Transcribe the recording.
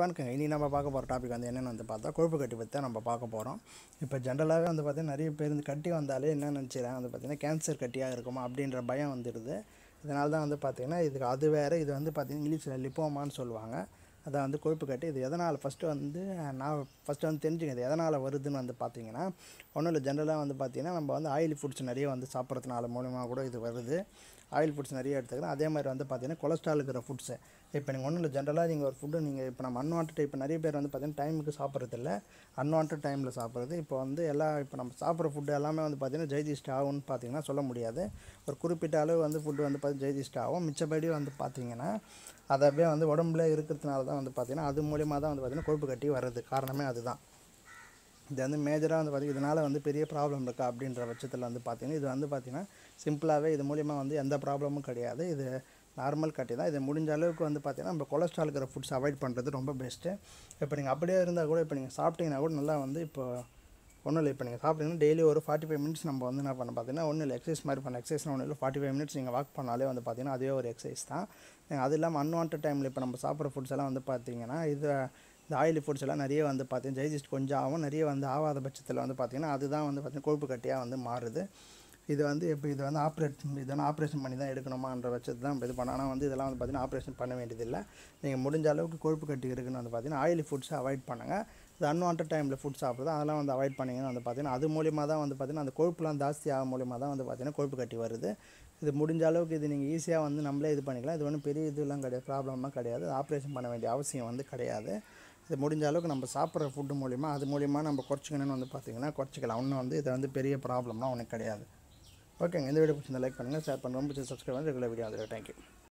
வணக்கங்க இனி நம்ம பார்க்க போகிற டாபிக் வந்து என்னென்னு வந்து பார்த்தா கொழுப்பு கட்டி பற்றி தான் நம்ம பார்க்க போகிறோம் இப்போ ஜென்ரலாகவே வந்து பார்த்திங்கன்னா நிறைய பேர் கட்டி வந்தாலே என்ன நினச்சிக்கிறாங்க வந்து பார்த்திங்கன்னா கேன்சர் கட்டியாக இருக்குமா அப்படின்ற பயம் வந்துடுது இதனால தான் வந்து பார்த்திங்கன்னா இதுக்கு அது வேறு இது வந்து பார்த்திங்கன்னா இங்கிலீஷில் லிப்போமான்னு சொல்லுவாங்க அதை வந்து கொழுப்பு கட்டி இது எதனால் ஃபஸ்ட்டு வந்து நான் ஃபஸ்ட்டு வந்து தெரிஞ்சுங்க இது எதனால் வருதுன்னு வந்து பார்த்திங்கன்னா ஒன்றும் இல்லை ஜென்ரலாக வந்து பார்த்திங்கன்னா நம்ம வந்து ஆயில் ஃபுட்ஸ் நிறைய வந்து சாப்பிட்றதுனால மூலிமா கூட இது வருது ஆயில் ஃபுட்ஸ் நிறைய எடுத்துக்கிறோம் அதே மாதிரி வந்து பார்த்திங்கன்னா கொலஸ்ட்ரால் இருக்கிற ஃபுட்ஸு இப்போ நீங்கள் ஒன்றும் இல்லை ஜென்ரலாக நீங்கள் ஒரு ஃபுட்டு நீங்கள் இப்போ நம்ம அன்வான்ட் இப்போ நிறைய பேர் வந்து பார்த்திங்கன்னா டைமுக்கு சாப்பிட்றது இல்லை அன்வான்ட் டைமில் சாப்பிட்றது இப்போ வந்து எல்லா இப்போ நம்ம சாப்பிட்ற ஃபுட்டு எல்லாமே வந்து பார்த்திங்கன்னா ஜெய்திஸ்ட் ஆகும்னு பார்த்திங்கன்னா சொல்ல முடியாது ஒரு குறிப்பிட்ட அளவு வந்து ஃபுட்டு வந்து பார்த்து ஜெய்திஸ்ட் ஆகும் மிச்சப்படி வந்து பார்த்திங்கன்னா அதை அப்படியே வந்து உடம்புல இருக்கிறதுனால தான் வந்து பார்த்திங்கன்னா அது மூலியமாக தான் வந்து பார்த்திங்கன்னா கொழுப்பு கட்டி வர்றது காரணமே அதுதான் இது வந்து மேஜராக வந்து பார்த்திங்கன்னா இதனால் வந்து பெரிய ப்ராப்ளம் இருக்கா அப்படின்ற பட்சத்தில் வந்து பார்த்திங்கன்னா இது வந்து பார்த்திங்கன்னா சிம்பிளாகவே இது மூலிமா வந்து எந்த ப்ராப்ளமும் கிடையாது இது நார்மல் கட்டி தான் இது முடிஞ்ச அளவுக்கு வந்து பார்த்திங்கன்னா நம்ம கொலஸ்ட்ரால் இருக்கிற ஃபுட்ஸ் அவாய்ட் பண்ணுறது ரொம்ப பெஸ்ட்டு இப்போ நீங்கள் அப்படியே இருந்தால் கூட இப்போ நீங்கள் சாப்பிட்டீங்கன்னா கூட நல்லா வந்து இப்போ ஒன்றும் இல்லை இப்போ நீங்கள் சாப்பிட்டீங்கன்னா டெய்லி ஒரு ஃபார்ட்டி ஃபைவ் மினிட்ஸ் நம்ம வந்து என்ன பண்ண பார்த்தீங்கன்னா ஒன்றும் இல்லை எக்ஸசைஸ் மாதிரி பண்ண எக்ஸசைஸ் ஒன்றும் இல்லை ஃபார்ட்டி ஃபைவ் மினிட்ஸ் நீங்கள் வாக் பண்ணாலே வந்து பார்த்தீங்கன்னா அதே ஒரு எக்ஸசைஸ் தான் அது இல்லாமல் அன்வான்ட் டைமில் இப்போ நம்ம சாப்பிட்ற ஃபுட்ஸ் எல்லாம் வந்து பார்த்தீங்கன்னா இது இந்த ஆயிலி ஃபுட்ஸ் எல்லாம் நிறைய வந்து பார்த்தீங்கன்னா டைஜஸ்ட் கொஞ்சம் ஆகும் நிறைய வந்து ஆகாத பட்சத்தில் வந்து பார்த்திங்கன்னா அதுதான் வந்து பார்த்திங்கன்னா கொழுப்பு கட்டியாக வந்து மாறுது இது வந்து இப்போ இது வந்து ஆப்ரேஷன் இது வந்து ஆப்ரேஷன் பண்ணி தான் எடுக்கணுமான்ற பட்சத்தில் தான் இது பண்ண ஆனால் வந்து இதெல்லாம் வந்து பார்த்திங்கன்னா ஆப்ரேஷன் பண்ண வேண்டியதில்லை நீங்கள் முடிஞ்ச அளவுக்கு கொழுப்பு கட்டி இருக்குன்னு வந்து பார்த்திங்கன்னா ஆயிலி ஃபுட்ஸை அவாய்ட் பண்ணுங்கள் இந்த அன்வான்ட் டைமில் ஃபுட் சாப்பிட்றது அதெல்லாம் வந்து அவாய்ட் பண்ணிங்கன்னா வந்து பார்த்திங்கன்னா அது மூலியமாக தான் வந்து பார்த்திங்கன்னா அந்த கொழுப்புலாம் ஜாஸ்தி ஆக மூலியமாக தான் வந்து பார்த்திங்கன்னா கொழுப்பு கட்டி வருது இது முடிஞ்ச அளவுக்கு இது நீங்கள் ஈஸியாக வந்து நம்மளே இது பண்ணிக்கலாம் இது ஒன்றும் பெரிய இதெல்லாம் கிடையாது ப்ராப்ளம்லாம் கிடையாது ஆப்ரேஷன் பண்ண வேண்டிய அவசியம் வந்து கிடையாது இது முடிஞ்ச அளவுக்கு நம்ம சாப்பிட்ற ஃபுட்டு மூலிமா அது மூலிமா நம்ம குறைச்சிக்கணும்னு வந்து பார்த்திங்கன்னா குறைச்சிக்கலாம் ஒன்றும் வந்து இதை வந்து பெரிய ப்ராப்ளம்லாம் ஒன்றும் கிடையாது ஓகேங்க இந்த வீடியோ பிடிச்சிருந்தா லைக் பண்ணுங்கள் ஷேர் பண்ணுங்கள் பிடிச்சி சப்ஸ்கிரைப் பண்ணி ரெகுலர் வீடியோ வந்துருக்கு தேங்க்யூ